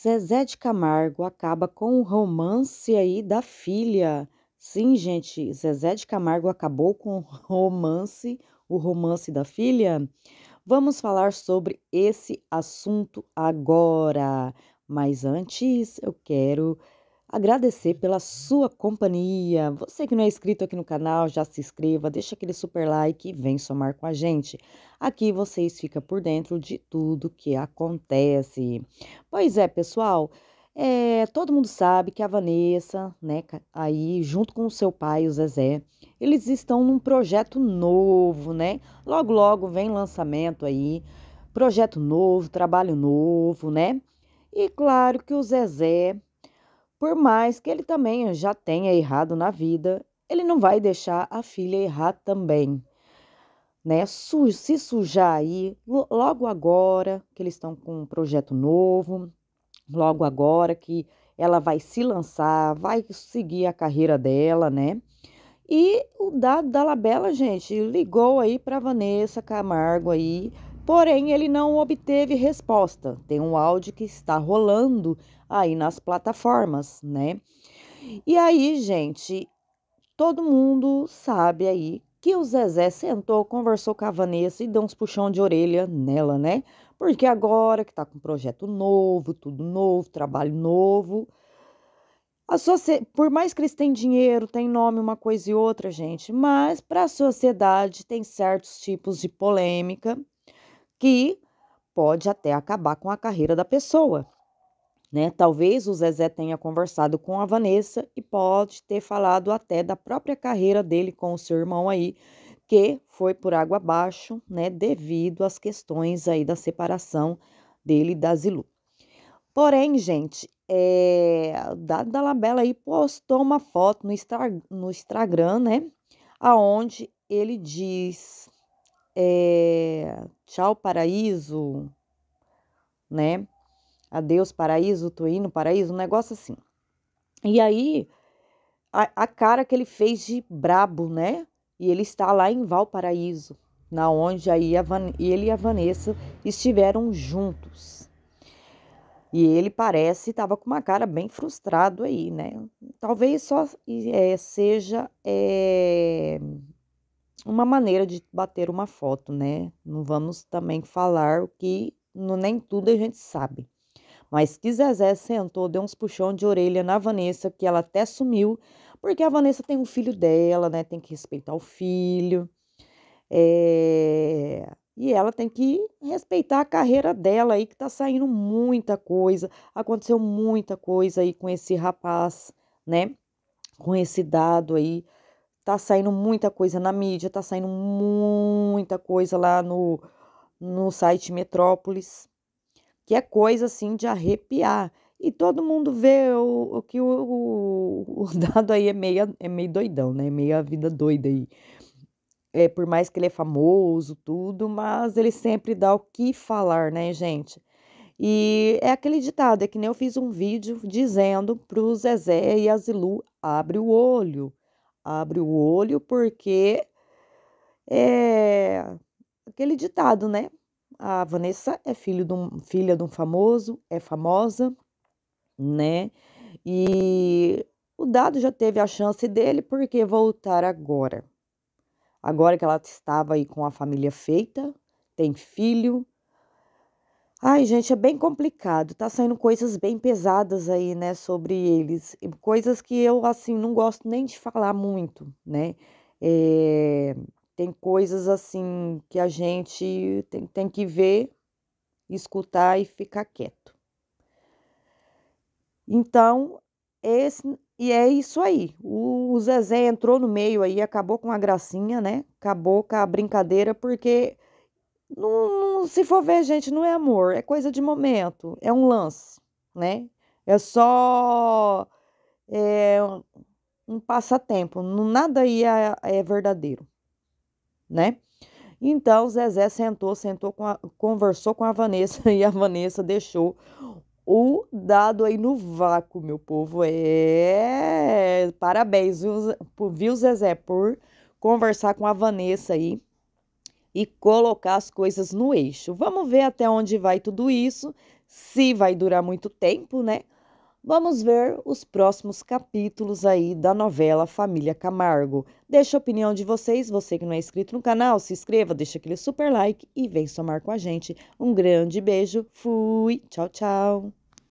Zezé de Camargo acaba com o romance aí da filha. Sim, gente, Zezé de Camargo acabou com o romance, o romance da filha. Vamos falar sobre esse assunto agora. Mas antes, eu quero agradecer pela sua companhia. Você que não é inscrito aqui no canal, já se inscreva, deixa aquele super like e vem somar com a gente. Aqui vocês ficam por dentro de tudo que acontece. Pois é, pessoal, é, todo mundo sabe que a Vanessa, né, aí junto com o seu pai, o Zezé, eles estão num projeto novo, né? Logo, logo vem lançamento aí, projeto novo, trabalho novo, né? E claro que o Zezé por mais que ele também já tenha errado na vida, ele não vai deixar a filha errar também. Né? Se sujar aí, logo agora que eles estão com um projeto novo, logo agora que ela vai se lançar, vai seguir a carreira dela, né? E o dado da Labela, gente, ligou aí para Vanessa Camargo aí, Porém, ele não obteve resposta. Tem um áudio que está rolando aí nas plataformas, né? E aí, gente, todo mundo sabe aí que o Zezé sentou, conversou com a Vanessa e deu uns puxão de orelha nela, né? Porque agora que tá com um projeto novo, tudo novo, trabalho novo. Socie... Por mais que eles têm dinheiro, tem nome, uma coisa e outra, gente, mas para a sociedade tem certos tipos de polêmica que pode até acabar com a carreira da pessoa. Né? Talvez o Zezé tenha conversado com a Vanessa e pode ter falado até da própria carreira dele com o seu irmão aí, que foi por água abaixo, né, devido às questões aí da separação dele da Zilu. Porém, gente, é, Dado da Labela aí postou uma foto no, Instagram, no Instagram, né, aonde ele diz é, tchau paraíso, né? Adeus paraíso, tô indo paraíso, um negócio assim. E aí a, a cara que ele fez de brabo, né? E ele está lá em Valparaíso, na onde aí Van, ele e a Vanessa estiveram juntos. E ele parece estava com uma cara bem frustrado aí, né? Talvez só é, seja é, uma maneira de bater uma foto, né? Não vamos também falar o que no, nem tudo a gente sabe. Mas que Zezé sentou, deu uns puxão de orelha na Vanessa, que ela até sumiu, porque a Vanessa tem um filho dela, né? Tem que respeitar o filho. É... E ela tem que respeitar a carreira dela aí, que tá saindo muita coisa. Aconteceu muita coisa aí com esse rapaz, né? Com esse dado aí Tá saindo muita coisa na mídia, tá saindo muita coisa lá no, no site Metrópolis, que é coisa assim de arrepiar. E todo mundo vê o, o que o, o, dado aí é meio, é meio doidão, né? É meio a vida doida aí. É, por mais que ele é famoso, tudo, mas ele sempre dá o que falar, né, gente? E é aquele ditado, é que nem eu fiz um vídeo dizendo pro Zezé e a Zilu, abre o olho abre o olho, porque é aquele ditado, né? A Vanessa é filho de um, filha de um famoso, é famosa, né? E o Dado já teve a chance dele, porque voltar agora? Agora que ela estava aí com a família feita, tem filho, Ai, gente, é bem complicado. Tá saindo coisas bem pesadas aí, né, sobre eles. E Coisas que eu, assim, não gosto nem de falar muito, né? É, tem coisas, assim, que a gente tem, tem que ver, escutar e ficar quieto. Então, esse, e é isso aí. O, o Zezé entrou no meio aí, acabou com a gracinha, né? Acabou com a brincadeira, porque não então, se for ver, gente, não é amor, é coisa de momento, é um lance, né? É só é, um passatempo, nada aí é, é verdadeiro, né? Então, Zezé sentou, sentou, com a, conversou com a Vanessa e a Vanessa deixou o dado aí no vácuo, meu povo. É, parabéns, viu, viu Zezé, por conversar com a Vanessa aí e colocar as coisas no eixo. Vamos ver até onde vai tudo isso, se vai durar muito tempo, né? Vamos ver os próximos capítulos aí da novela Família Camargo. Deixa a opinião de vocês, você que não é inscrito no canal, se inscreva, deixa aquele super like e vem somar com a gente. Um grande beijo, fui, tchau, tchau.